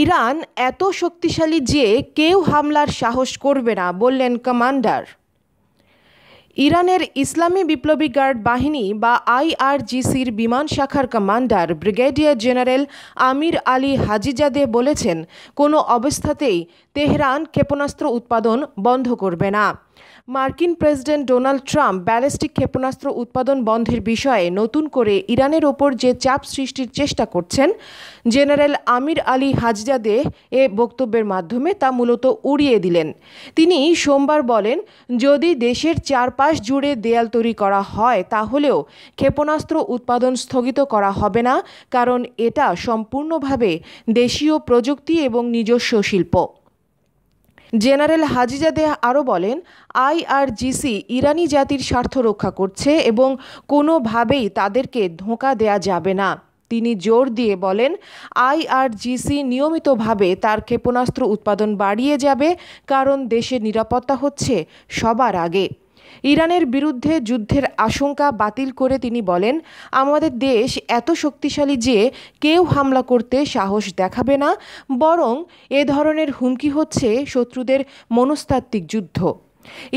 Iran এত শক্তিশালী যে কেউ হামলার সাহস করবে না বললেন কমান্ডার ইরানের ইসলামী বিপ্লবী গার্ড বাহিনী বা আইআরজিসির বিমান শাখার commander brigadier general Amir Ali Hajizadeh বলেছেন কোনো অবস্থাতেই তেহরান ক্ষেপণাস্ত্র উৎপাদন বন্ধ করবে না মার্কিন প্রেসিডেন্ট ডোনাল্ড ট্রাম্প ব্যালিস্টিক ক্ষেপণাস্ত্র উৎপাদন বন্ধের বিষয়ে নতুন করে ইরানের ওপর যে চাপ সৃষ্টির চেষ্টা করছেন জেনারেল আমির আলী হাজজাদে এ বক্তব্যের মাধ্যমে তা মূলত উড়িয়ে দিলেন তিনি সোমবার বলেন যদি দেশের চারপাশ জুড়ে দেয়াল তৈরি করা হয় তাহলেও ক্ষেপণাস্ত্র উৎপাদন স্থগিত করা হবে না কারণ এটা সম্পূর্ণভাবে দেশীয় প্রযুক্তি এবং নিজস্ব শিল্প জেনারেল হাজিজাদেহ আরও বলেন আইআরজিসি ইরানি জাতির স্বার্থ রক্ষা করছে এবং কোনোভাবেই তাদেরকে ধোঁকা দেয়া যাবে না তিনি জোর দিয়ে বলেন আইআরজিসি নিয়মিতভাবে তার ক্ষেপণাস্ত্র উৎপাদন বাড়িয়ে যাবে কারণ দেশের নিরাপত্তা হচ্ছে সবার আগে ইরানের বিরুদ্ধে যুদ্ধের আশঙ্কা বাতিল করে তিনি বলেন আমাদের দেশ এত শক্তিশালী যে কেউ হামলা করতে সাহস দেখাবে না বরং এ ধরনের হুমকি হচ্ছে শত্রুদের মনস্তাত্ত্বিক যুদ্ধ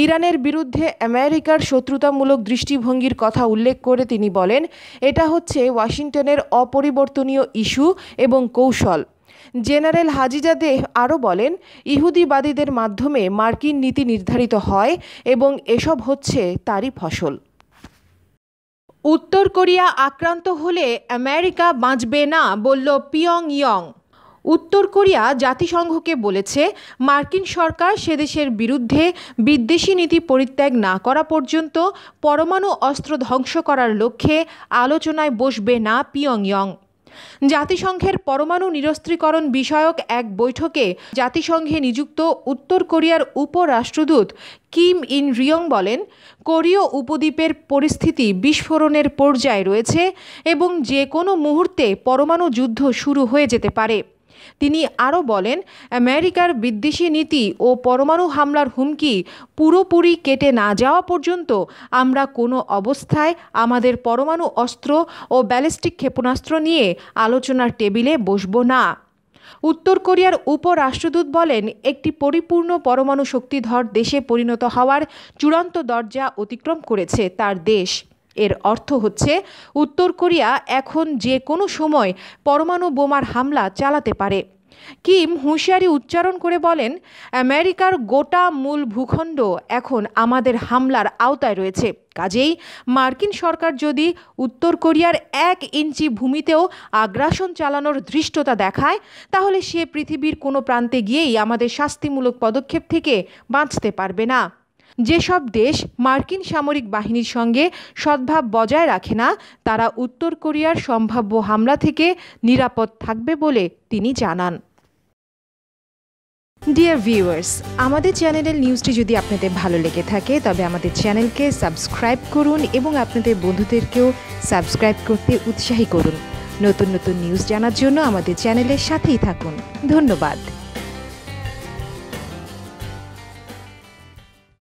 ইরানের বিরুদ্ধে আমেরিকার শত্রুতামূলক দৃষ্টিভঙ্গির কথা উল্লেখ করে তিনি বলেন এটা হচ্ছে ওয়াশিংটনের অপরিবর্তনীয় ইস্যু এবং কৌশল জেনারেল হাজিজা দেহ আরও বলেন ইহুদিবাদীদের মাধ্যমে মার্কিন নীতি নির্ধারিত হয় এবং এসব হচ্ছে তারই ফসল উত্তর কোরিয়া আক্রান্ত হলে আমেরিকা বাঁচবে না বলল পিয়ং ইয়ং উত্তর কোরিয়া জাতিসংঘকে বলেছে মার্কিন সরকার সেদেশের বিরুদ্ধে বিদ্বেষী নীতি পরিত্যাগ না করা পর্যন্ত পরমাণু অস্ত্র ধ্বংস করার লক্ষ্যে আলোচনায় বসবে না পিয়ংইয়ং জাতিসংঘের পরমাণু নিরস্ত্রীকরণ বিষয়ক এক বৈঠকে জাতিসংঘে নিযুক্ত উত্তর কোরিয়ার উপরাষ্ট্রদূত কিম ইন রিয়ং বলেন কোরীয় উপদ্বীপের পরিস্থিতি বিস্ফোরণের পর্যায়ে রয়েছে এবং যে কোনো মুহূর্তে পরমাণু যুদ্ধ শুরু হয়ে যেতে পারে তিনি আরও বলেন আমেরিকার বিদ্বেষী নীতি ও পরমাণু হামলার হুমকি পুরোপুরি কেটে না যাওয়া পর্যন্ত আমরা কোনো অবস্থায় আমাদের পরমাণু অস্ত্র ও ব্যালিস্টিক ক্ষেপণাস্ত্র নিয়ে আলোচনার টেবিলে বসব না উত্তর কোরিয়ার উপরাষ্ট্রদূত বলেন একটি পরিপূর্ণ পরমাণু শক্তিধর দেশে পরিণত হওয়ার চূড়ান্ত দরজা অতিক্রম করেছে তার দেশ এর অর্থ হচ্ছে উত্তর কোরিয়া এখন যে কোনো সময় পরমাণু বোমার হামলা চালাতে পারে কিম হুঁশিয়ারি উচ্চারণ করে বলেন আমেরিকার গোটা মূল ভূখণ্ড এখন আমাদের হামলার আওতায় রয়েছে কাজেই মার্কিন সরকার যদি উত্তর কোরিয়ার এক ইঞ্চি ভূমিতেও আগ্রাসন চালানোর ধৃষ্টতা দেখায় তাহলে সে পৃথিবীর কোনো প্রান্তে গিয়েই আমাদের শাস্তিমূলক পদক্ষেপ থেকে বাঁচতে পারবে না যেসব দেশ মার্কিন সামরিক বাহিনীর সঙ্গে সদ্ভাব বজায় রাখে না তারা উত্তর কোরিয়ার সম্ভাব্য হামলা থেকে নিরাপদ থাকবে বলে তিনি জানান ডিয়ার ভিউয়ার্স আমাদের চ্যানেলের নিউজটি যদি আপনাদের ভালো লেগে থাকে তবে আমাদের চ্যানেলকে সাবস্ক্রাইব করুন এবং আপনাদের বন্ধুদেরকেও সাবস্ক্রাইব করতে উৎসাহী করুন নতুন নতুন নিউজ জানার জন্য আমাদের চ্যানেলের সাথেই থাকুন ধন্যবাদ